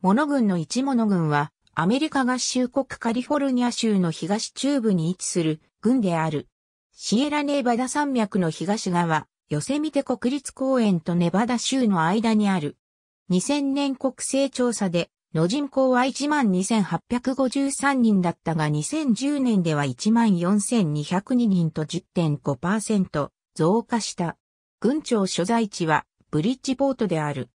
物群の一物群は、アメリカ合衆国カリフォルニア州の東中部に位置する群である。シエラネーバダ山脈の東側、ヨセミテ国立公園とネバダ州の間にある。2000年国勢調査で、の人口は12,853人だったが2010年では14,202人と10.5%増加した。群庁所在地はブリッジポートである。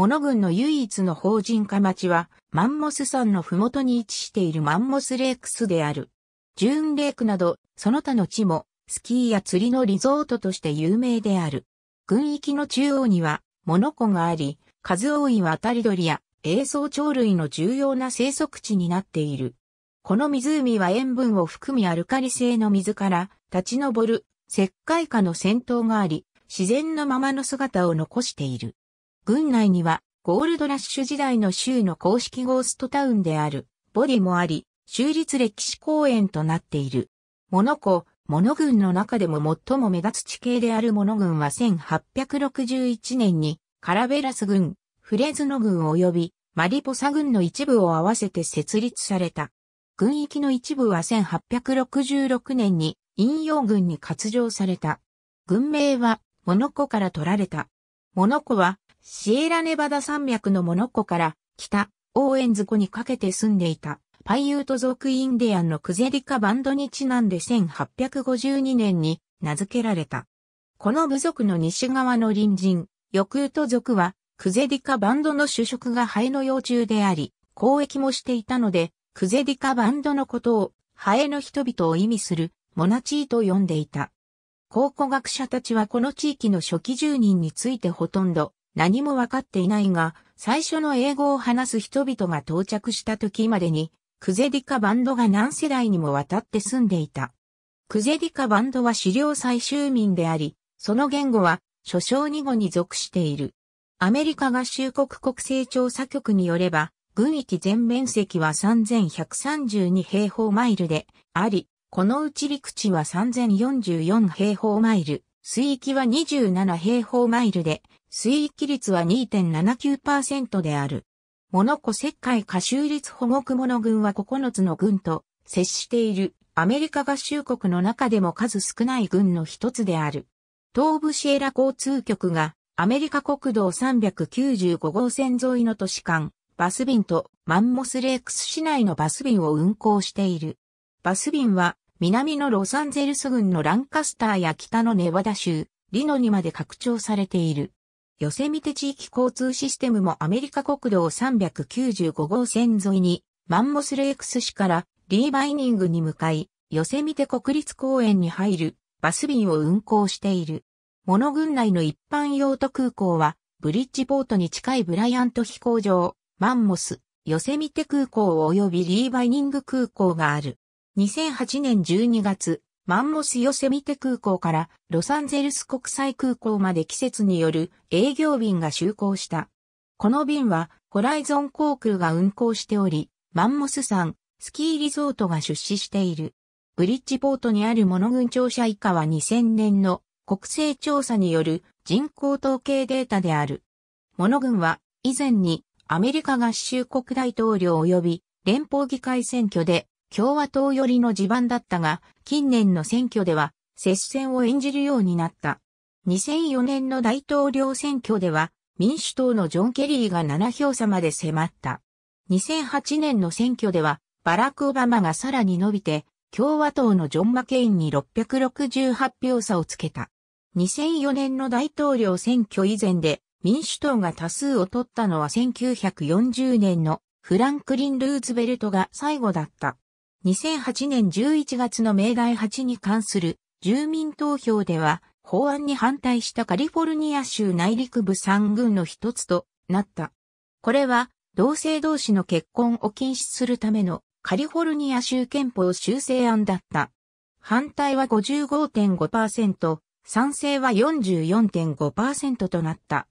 物群の唯一の法人化町は、マンモス山の麓に位置しているマンモスレークスである。ジューンレークなど、その他の地も、スキーや釣りのリゾートとして有名である。群域の中央には、モノコがあり、数多い渡り鳥や、映像鳥類の重要な生息地になっている。この湖は塩分を含みアルカリ性の水から立ち上る石灰化の戦闘があり、自然のままの姿を残している。郡内には、ゴールドラッシュ時代の州の公式ゴーストタウンである、ボディもあり、州立歴史公園となっている。モノコ、モノ郡の中でも最も目立つ地形であるモノ郡は1861年に、カラベラス郡、フレズノ郡及びマリポサ郡の一部を合わせて設立された。軍域の一部は1866年に陰陽軍に割譲された。軍名はモノコから取られた。モノコはシエラネバダ山脈のモノッコから北、オーエンズ湖にかけて住んでいたパイユート族インディアンのクゼリカバンドにちなんで1852年に名付けられた。この部族の西側の隣人、ヨクート族はクゼリカバンドの主食がハエの幼虫であり、交易もしていたので、クゼリカバンドのことをハエの人々を意味するモナチーと呼んでいた。考古学者たちはこの地域の初期住人についてほとんど何もわかっていないが、最初の英語を話す人々が到着した時までに、クゼディカバンドが何世代にもわたって住んでいた。クゼディカバンドは狩猟採集民であり、その言語は、諸小二語に属している。アメリカ合衆国国勢調査局によれば、軍域全面積は3132平方マイルであり、このうち陸地は3044平方マイル。水域は27平方マイルで、水域率は2.79%である。モノコ石灰過収率保護モの群は9つの群と接しているアメリカ合衆国の中でも数少ない群の一つである。東部シエラ交通局がアメリカ国道395号線沿いの都市間、バス便とマンモスレークス市内のバス便を運行している。バス便は南のロサンゼルス郡のランカスターや北のネバダ州、リノにまで拡張されている。ヨセミテ地域交通システムもアメリカ国道395号線沿いに、マンモスレークス市からリーバイニングに向かい、ヨセミテ国立公園に入るバス便を運行している。モノ郡内の一般用途空港は、ブリッジポートに近いブライアント飛行場、マンモス、ヨセミテ空港及びリーバイニング空港がある。2008年12月、マンモスヨセミテ空港からロサンゼルス国際空港まで季節による営業便が就航した。この便はホライゾン航空が運航しており、マンモス山スキーリゾートが出資している。ブリッジポートにあるモノ群庁舎以下は2000年の国勢調査による人口統計データである。モノ群は以前にアメリカ合衆国大統領及び連邦議会選挙で共和党寄りの地盤だったが、近年の選挙では接戦を演じるようになった。2004年の大統領選挙では、民主党のジョン・ケリーが7票差まで迫った。2008年の選挙では、バラク・オバマがさらに伸びて、共和党のジョン・マケインに668票差をつけた。2004年の大統領選挙以前で民主党が多数を取ったのは1940年のフランクリン・ルーズベルトが最後だった。2008年11月の命題8に関する住民投票では、法案に反対したカリフォルニア州内陸部3軍の一つとなった。これは、同性同士の結婚を禁止するためのカリフォルニア州憲法修正案だった。反対は55.5%、賛成は44.5%となった。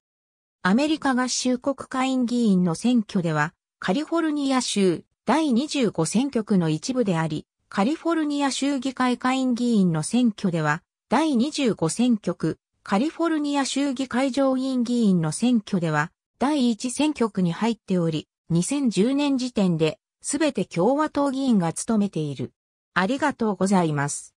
アメリカ合衆国会員議員の選挙では、カリフォルニア州第25選挙区の一部であり、カリフォルニア州議会下院議員の選挙では、第25選挙区、カリフォルニア州議会上院議員の選挙では、第1選挙区に入っており、2010年時点で、すべて共和党議員が務めている。ありがとうございます。